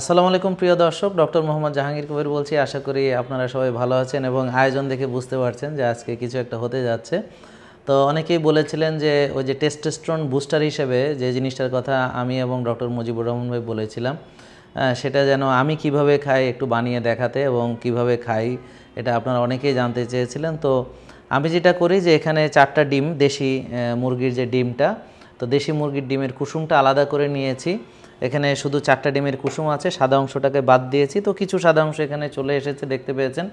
আসসালামু আলাইকুম প্রিয় দর্শক ডক্টর মোহাম্মদ জাহাঙ্গীর কবির বলছি আশা করি আপনারা সবাই ভালো আছেন এবং আয়োজন দেখে বুঝতে পারছেন যে আজকে কিছু একটা হতে যাচ্ছে তো অনেকেই বলেছিলেন যে ওই যে টেস্টেস্ট্রন বুস্টার হিসেবে যে জিনিসটার কথা আমি এবং ডক্টর মুজিবুর রহমান ভাই বলেছিলাম সেটা যেন আমি কিভাবে খাই একটু বানিয়ে দেখাতে এবং কিভাবে খাই এটা আপনারা অনেকেই জানতে চেয়েছিলেন তো আমি যেটা করি যে এখানে চারটা ডিম দেশি মুরগির যে ডিমটা তো দেশি মুরগির ডিমের কুসুমটা আলাদা করে নিয়েছি এখানে শুধু চারটা ডিমের কুসুম আছে সাদা অংশটাকে বাদ দিয়েছি তো কিছু সাদা অংশ এখানে চলে এসেছে দেখতে পেয়েছেন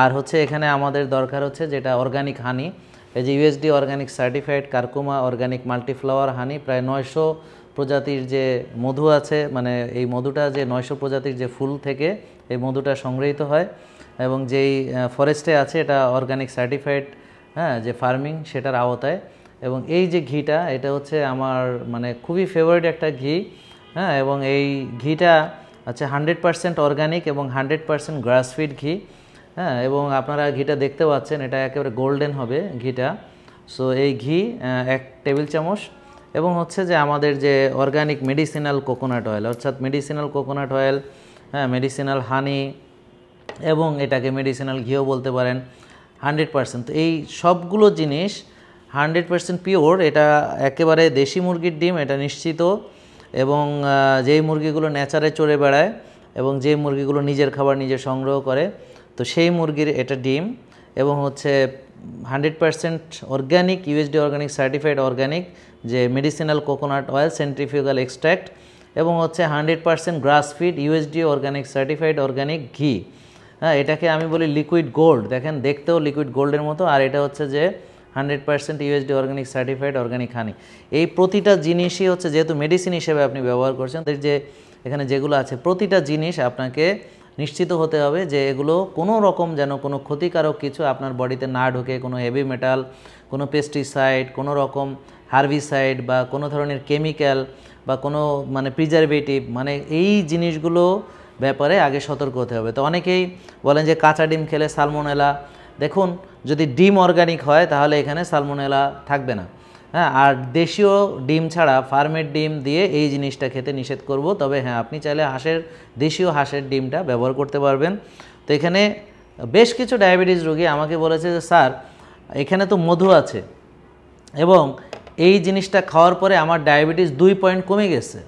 আর হচ্ছে এখানে আমাদের দরকার হচ্ছে যেটা অর্গানিক হানি এই যে USD organic certified curcuma organic multiflower honey প্রায় নয়শো প্রজাতির যে মধু আছে মানে এই মধুটা যে নয়শো প্রজাতির যে ফুল থেকে এই মধুটা সংগৃহীত হয় এবং যেই ফরেস্টে আছে এটা অর্গানিক সার্টিফাইড হ্যাঁ যে ফার্মিং সেটার আওতায় এবং এই যে ঘিটা এটা হচ্ছে আমার মানে খুবই ফেভারিট একটা ঘি হ্যাঁ এবং এই ঘিটা আছে হান্ড্রেড পারসেন্ট অর্গানিক এবং হান্ড্রেড পারসেন্ট গ্রাসফিড ঘি হ্যাঁ এবং আপনারা ঘিটা দেখতে পাচ্ছেন এটা একেবারে গোল্ডেন হবে ঘিটা সো এই ঘি এক টেবিল চামচ এবং হচ্ছে যে আমাদের যে অর্গানিক মেডিসিনাল কোকোনাট অয়েল অর্থাৎ মেডিসিনাল কোকোনাট অয়েল হ্যাঁ মেডিসিনাল হানি এবং এটাকে মেডিসিনাল ঘিও বলতে পারেন হান্ড্রেড পারসেন্ট তো এই সবগুলো জিনিস হান্ড্রেড পারসেন্ট পিওর এটা একেবারে দেশি মুরগির ডিম এটা নিশ্চিত এবং যেই মুরগিগুলো নেচারে চড়ে বেড়ায় এবং যে মুরগিগুলো নিজের খাবার নিজে সংগ্রহ করে তো সেই মুরগির এটা ডিম এবং হচ্ছে hundred percent organic USD organic certified organic যে medicinal coconut oil centrifugal extract এবং হচ্ছে hundred percent grass fed USD organic certified organic ঘি হ্যাঁ এটাকে আমি বলি লিকুইড গোল্ড দেখেন দেখতেও লিকুইড গোল্ডের মতো আর এটা হচ্ছে যে hundred percent USD organic certified organic honey এই প্রতিটা জিনিসই হচ্ছে যেহেতু মেডিসিন হিসেবে আপনি ব্যবহার করছেন যে এখানে যেগুলো আছে প্রতিটা জিনিস আপনাকে নিশ্চিত হতে হবে যে এগুলো কোনো রকম যেন কোনো ক্ষতিকারক কিছু আপনার বডিতে না ঢোকে কোনো হেভি মেটাল কোনো পেস্টিসাইড কোনো রকম হার্বিসাইড বা কোনো ধরনের কেমিক্যাল বা কোনো মানে প্রিজারভেটিভ মানে এই জিনিসগুলো ব্যাপারে আগে সতর্ক হতে হবে তো অনেকেই বলেন যে কাঁচা ডিম খেলে সালমোনেলা দেখুন যদি ডিম অর্গানিক হয় তাহলে এখানে সালমোনেলা থাকবে না হ্যাঁ আর দেশীয় ডিম ছাড়া ফার্মের ডিম দিয়ে এই জিনিসটা খেতে নিষেধ করব তবে হ্যাঁ আপনি চাইলে হাঁসের দেশীয় হাঁসের ডিমটা ব্যবহার করতে পারবেন তো এখানে বেশ কিছু ডায়াবেটিস রোগী আমাকে বলেছে যে স্যার এখানে তো মধু আছে এবং এই জিনিসটা খাওয়ার পরে আমার ডায়াবেটিস দুই পয়েন্ট কমে গেছে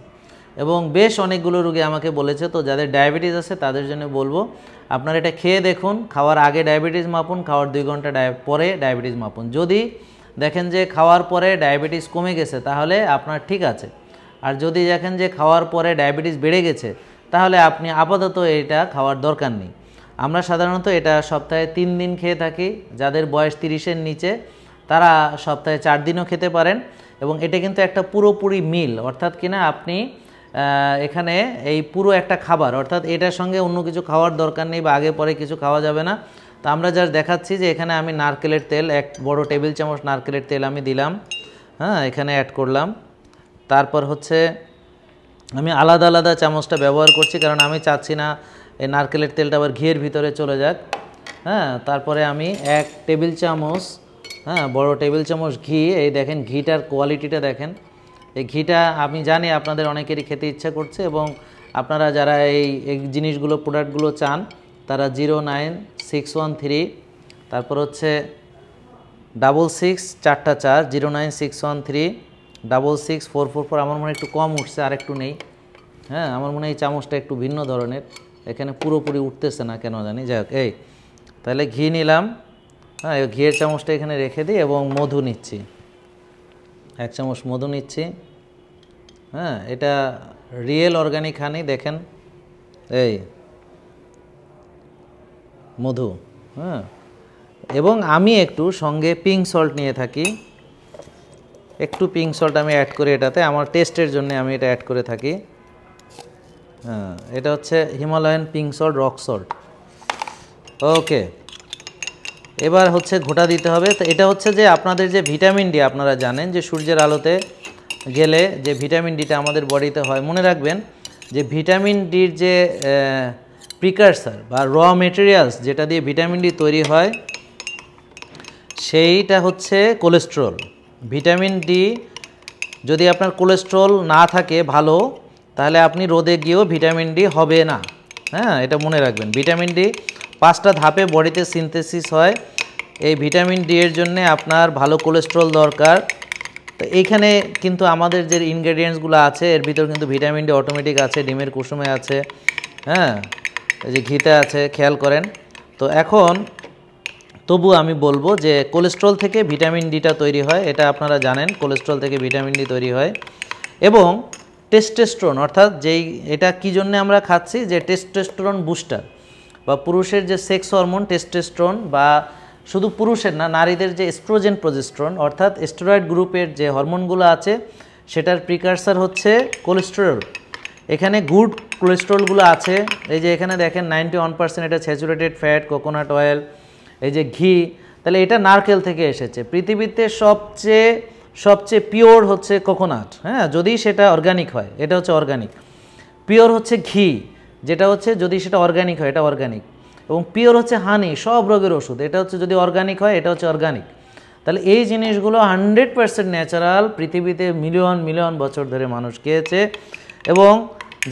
এবং বেশ অনেকগুলো রোগী আমাকে বলেছে তো যাদের ডায়াবেটিস আছে তাদের জন্য বলবো আপনারা এটা খেয়ে দেখুন খাওয়ার আগে ডায়াবেটিস মাপুন খাওয়ার দুই ঘন্টা পরে ডায়াবেটিস মাপুন যদি দেখেন যে খাওয়ার পরে ডায়াবেটিস কমে গেছে তাহলে আপনার ঠিক আছে আর যদি দেখেন যে খাওয়ার পরে ডায়াবেটিস বেড়ে গেছে তাহলে আপনি আপাতত এটা খাওয়ার দরকার নেই আমরা সাধারণত এটা সপ্তাহে তিন দিন খেয়ে থাকি যাদের বয়স তিরিশের নিচে তারা সপ্তাহে চার দিনও খেতে পারেন এবং এটা কিন্তু একটা পুরোপুরি মিল অর্থাৎ কিনা আপনি এখানে এই পুরো একটা খাবার অর্থাৎ এটার সঙ্গে অন্য কিছু খাওয়ার দরকার নেই বা আগে পরে কিছু খাওয়া যাবে না তো আমরা যার দেখাচ্ছি যে এখানে আমি নারকেলের তেল এক বড় টেবিল চামচ নারকেলের তেল আমি দিলাম হ্যাঁ এখানে অ্যাড করলাম তারপর হচ্ছে আমি আলাদা আলাদা চামচটা ব্যবহার করছি কারণ আমি চাচ্ছি না এই নারকেলের তেলটা আবার ঘিয়ের ভিতরে চলে যাক হ্যাঁ তারপরে আমি এক টেবিল চামচ হ্যাঁ বড় টেবিল চামচ ঘি এই দেখেন ঘিটার কোয়ালিটিটা দেখেন এই ঘিটা আমি জানি আপনাদের অনেকেরই খেতে ইচ্ছা করছে এবং আপনারা যারা এই জিনিসগুলো প্রোডাক্টগুলো চান তারা zero nine six one three তারপর হচ্ছে ডাবল সিক্স চারটা চার zero nine six one three double six four four four আমার মনে একটু কম উঠছে আর একটু নেই হ্যাঁ আমার মনে হয় এই চামচটা একটু ভিন্ন ধরনের এখানে পুরোপুরি উঠতেছে না কেন জানি যাই হোক এই তাহলে ঘি নিলাম হ্যাঁ ঘিয়ের চামচটা এখানে রেখে দিই এবং মধু নিচ্ছি এক চামচ মধু নিচ্ছি হ্যাঁ এটা রিয়েল অর্গ্যানিক হানি দেখেন এই মধু হ্যাঁ এবং আমি একটু সঙ্গে পিঙ্ক সল্ট নিয়ে থাকি একটু পিঙ্ক সল্ট আমি অ্যাড করি এটাতে আমার টেস্টের জন্য আমি এটা অ্যাড করে থাকি হ্যাঁ এটা হচ্ছে Himalayan pink salt rock salt okay এবার হচ্ছে ঘোটা দিতে হবে তো এটা হচ্ছে যে আপনাদের যে ভিটামিন ডি আপনারা জানেন যে সূর্যের আলোতে গেলে যে ভিটামিন ডিটা আমাদের বডিতে হয় মনে রাখবেন যে ভিটামিন ডির যে প্রিকারসার বা র মেটেরিয়ালস যেটা দিয়ে ভিটামিন ডি তৈরি হয় সেইটা হচ্ছে কোলেস্ট্রল ভিটামিন ডি যদি আপনার কোলেস্ট্রল না থাকে ভালো তাহলে আপনি রোদে গিয়েও ভিটামিন ডি হবে না হ্যাঁ এটা মনে রাখবেন ভিটামিন ডি পাঁচটা ধাপে বডিতে সিনথেসিস হয় এই ভিটামিন ডি এর জন্য আপনার ভালো কোলেস্ট্রল দরকার তো এইখানে কিন্তু আমাদের যে ইনগ্রেডিয়েন্টসগুলো আছে এর ভিতর কিন্তু ভিটামিন ডি অটোমেটিক আছে ডিমের কুসুমে আছে হ্যাঁ এই যে ঘিতে আছে খেয়াল করেন তো এখন তবু আমি বলবো যে কোলেস্ট্রল থেকে ভিটামিন ডিটা তৈরি হয় এটা আপনারা জানেন কোলেস্ট্রল থেকে ভিটামিন ডি তৈরি হয় এবং টেস্টেস্ট্রন অর্থাৎ যেই এটা কি জন্য আমরা খাচ্ছি যে টেস্টেস্ট্রন বুস্টার বা পুরুষের যে সেক্স হরমোন টেস্টেস্ট্রন বা শুধু পুরুষের না নারীদের যে এস্ট্রোজেন প্রজেস্ট্রন অর্থাৎ স্টেরয়েড গ্রুপের যে হরমোনগুলো আছে সেটার প্রিকার্সার হচ্ছে কোলেস্টেরল এখানে গুড কোলেস্ট্রলগুলো আছে এই যে এখানে দেখেন নাইনটি ওয়ান পার্সেন্ট এটা স্যাচুরেটেড ফ্যাট কোকোনাট অয়েল এই যে ঘি তাহলে এটা নারকেল থেকে এসেছে পৃথিবীতে সবচেয়ে সবচেয়ে পিওর হচ্ছে কোকোনাট হ্যাঁ যদি সেটা অর্গানিক হয় এটা হচ্ছে অর্গানিক পিওর হচ্ছে ঘি যেটা হচ্ছে যদি সেটা অর্গানিক হয় এটা অর্গানিক এবং পিওর হচ্ছে হানি সব রোগের ওষুধ এটা হচ্ছে যদি অর্গানিক হয় এটা হচ্ছে অর্গানিক তাহলে এই জিনিসগুলো হান্ড্রেড পারসেন্ট ন্যাচারাল পৃথিবীতে মিলিয়ন মিলিয়ন বছর ধরে মানুষ খেয়েছে এবং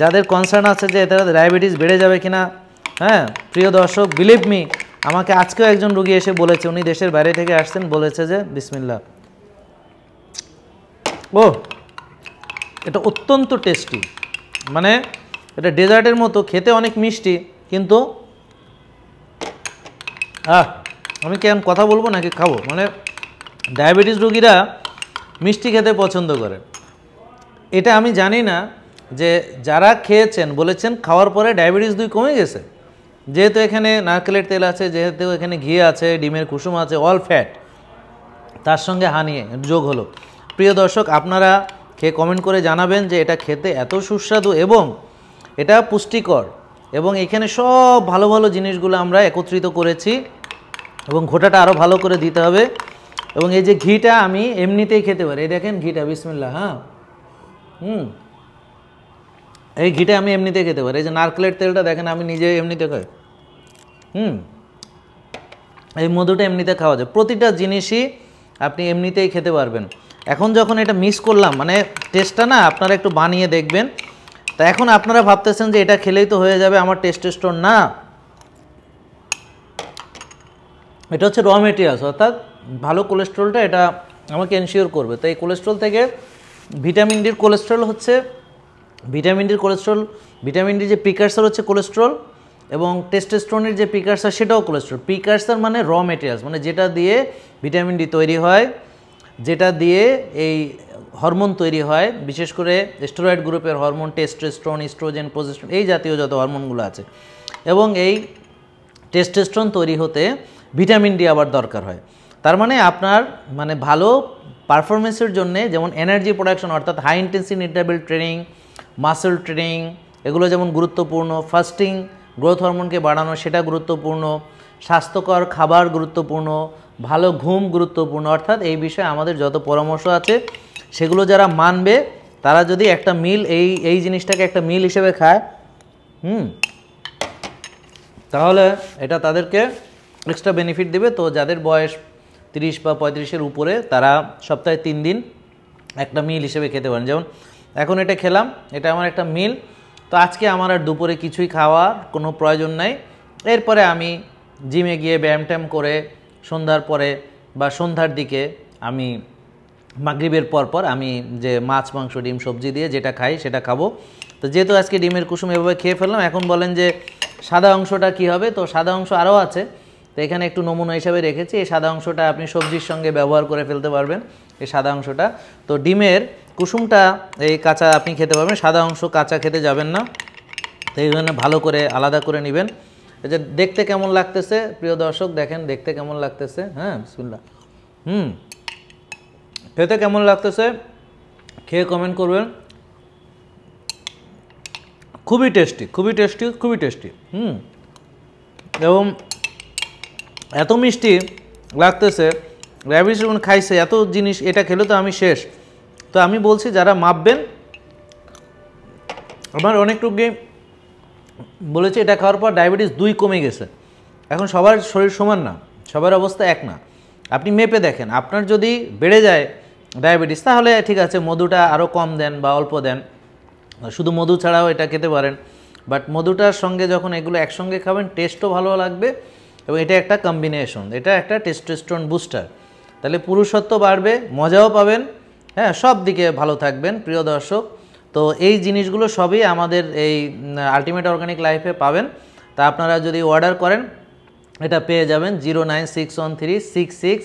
যাদের কনসার্ন আছে যে তারা ডায়াবেটিস বেড়ে যাবে কিনা হ্যাঁ প্রিয় দর্শক বিলিভ মি আমাকে আজকেও একজন রুগী এসে বলেছে উনি দেশের বাইরে থেকে আসছেন বলেছে যে বিসমিল্লা ও এটা অত্যন্ত টেস্টি মানে এটা ডেজার্টের মতো খেতে অনেক মিষ্টি কিন্তু আহ আমি কেমন কথা বলবো নাকি খাবো মানে ডায়াবেটিস রোগীরা মিষ্টি খেতে পছন্দ করে এটা আমি জানি না যে যারা খেয়েছেন বলেছেন খাওয়ার পরে ডায়াবেটিস দুই কমে গেছে যেহেতু এখানে নারকেলের তেল আছে যেহেতু এখানে ঘি আছে ডিমের কুসুম আছে অল ফ্যাট তার সঙ্গে হানিয়ে যোগ হলো প্রিয় দর্শক আপনারা খেয়ে কমেন্ট করে জানাবেন যে এটা খেতে এত সুস্বাদু এবং এটা পুষ্টিকর এবং এখানে সব ভালো ভালো জিনিসগুলো আমরা একত্রিত করেছি এবং ঘোটাটা আরও ভালো করে দিতে হবে এবং এই যে ঘিটা আমি এমনিতেই খেতে পারি এই দেখেন ঘিটা বিসমিল্লা হ্যাঁ হুম এই ঘিটা আমি এমনিতে খেতে পারি এই যে নারকেলের তেলটা দেখেন আমি নিজে এমনিতে খাই হুম এই মধুটা এমনিতে খাওয়া যায় প্রতিটা জিনিসই আপনি এমনিতেই খেতে পারবেন এখন যখন এটা মিস করলাম মানে টেস্টটা না আপনারা একটু বানিয়ে দেখবেন তা এখন আপনারা ভাবতেছেন যে এটা খেলেই তো হয়ে যাবে আমার স্টোন না এটা হচ্ছে র মেটেরিয়ালস অর্থাৎ ভালো কোলেস্ট্রলটা এটা আমাকে এনশিওর করবে তাই কোলেস্ট্রল থেকে ভিটামিন ডির কোলেস্ট্রল হচ্ছে ভিটামিন ডির কোলেস্ট্রল ভিটামিন ডির যে প্রিকার্সার হচ্ছে কোলেস্ট্রল এবং টেস্টেস্ট্রনের যে প্রিকার্সার সেটাও কোলেস্ট্রল প্রিকার্সার মানে র মেটেরিয়ালস মানে যেটা দিয়ে ভিটামিন ডি তৈরি হয় যেটা দিয়ে এই হরমোন তৈরি হয় বিশেষ করে স্টেরয়েড গ্রুপের হরমোন টেস্টেস্ট্রন ইস্ট্রোজেন প্রোজেস্ট্রন এই জাতীয় যত হরমোনগুলো আছে এবং এই টেস্টেস্ট্রন তৈরি হতে ভিটামিন ডি আবার দরকার হয় তার মানে আপনার মানে ভালো পারফরমেন্সের জন্যে যেমন এনার্জি প্রোডাকশন অর্থাৎ high intensive interval training muscle training এগুলো যেমন গুরুত্বপূর্ণ ফাস্টিং গ্রোথ হরমোনকে বাড়ানো সেটা গুরুত্বপূর্ণ স্বাস্থ্যকর খাবার গুরুত্বপূর্ণ ভালো ঘুম গুরুত্বপূর্ণ অর্থাৎ এই বিষয়ে আমাদের যত পরামর্শ আছে সেগুলো যারা মানবে তারা যদি একটা মিল এই এই জিনিসটাকে একটা মিল হিসেবে খায় হুম তাহলে এটা তাদেরকে এক্সট্রা বেনিফিট দেবে তো যাদের বয়স তিরিশ বা পঁয়ত্রিশের উপরে তারা সপ্তাহে তিন দিন একটা মিল হিসেবে খেতে পারেন যেমন এখন এটা খেলাম এটা আমার একটা মিল তো আজকে আমার আর দুপুরে কিছুই খাওয়ার কোনো প্রয়োজন নাই এরপরে আমি জিমে গিয়ে ব্যায়াম ট্যাম করে সন্ধ্যার পরে বা সন্ধ্যার দিকে আমি মাগরীবের পরপর আমি যে মাছ মাংস ডিম সবজি দিয়ে যেটা খাই সেটা খাবো তো যেহেতু আজকে ডিমের কুসুম এভাবে খেয়ে ফেললাম এখন বলেন যে সাদা অংশটা কি হবে তো সাদা অংশ আরও আছে তো এখানে একটু নমুনা হিসাবে রেখেছি এই সাদা অংশটা আপনি সবজির সঙ্গে ব্যবহার করে ফেলতে পারবেন এই সাদা অংশটা তো ডিমের কুসুমটা এই কাঁচা আপনি খেতে পারবেন সাদা অংশ কাঁচা খেতে যাবেন না তো এই জন্য ভালো করে আলাদা করে নেবেন যে দেখতে কেমন লাগতেছে প্রিয় দর্শক দেখেন দেখতে কেমন লাগতেছে হ্যাঁ শুনলাম হুম খেতে কেমন লাগতেছে খেয়ে কমেন্ট করবেন খুবই টেস্টি খুবই টেস্টি খুবই টেস্টি হুম এবং এত মিষ্টি লাগতেছে র্যাবিস যখন খাইছে এত জিনিস এটা খেলে তো আমি শেষ তো আমি বলছি যারা মাপবেন আমার অনেক রোগী বলেছে এটা খাওয়ার পর ডায়াবেটিস দুই কমে গেছে এখন সবার শরীর সমান না সবার অবস্থা এক না আপনি মেপে দেখেন আপনার যদি বেড়ে যায় ডায়াবেটিস তাহলে ঠিক আছে মধুটা আরও কম দেন বা অল্প দেন শুধু মধু ছাড়াও এটা খেতে পারেন বাট মধুটার সঙ্গে যখন এগুলো একসঙ্গে খাবেন টেস্টও ভালো লাগবে এবং এটা একটা কম্বিনেশন এটা একটা টেস্টোস্টেরন বুস্টার তাহলে পুরুষত্ব বাড়বে মজাও পাবেন হ্যাঁ সব দিকে ভালো থাকবেন প্রিয় দর্শক তো এই জিনিসগুলো সবই আমাদের এই আলটিমেট অর্গানিক লাইফে পাবেন তা আপনারা যদি অর্ডার করেন এটা পেয়ে যাবেন zero nine six one three six six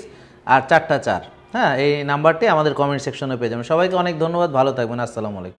আর চারটা চার হ্যাঁ এই নাম্বারটি আমাদের কমেন্ট সেকশনে পেয়ে যাবেন সবাইকে অনেক ধন্যবাদ ভালো থাকবেন আসসালামু আলাইকুম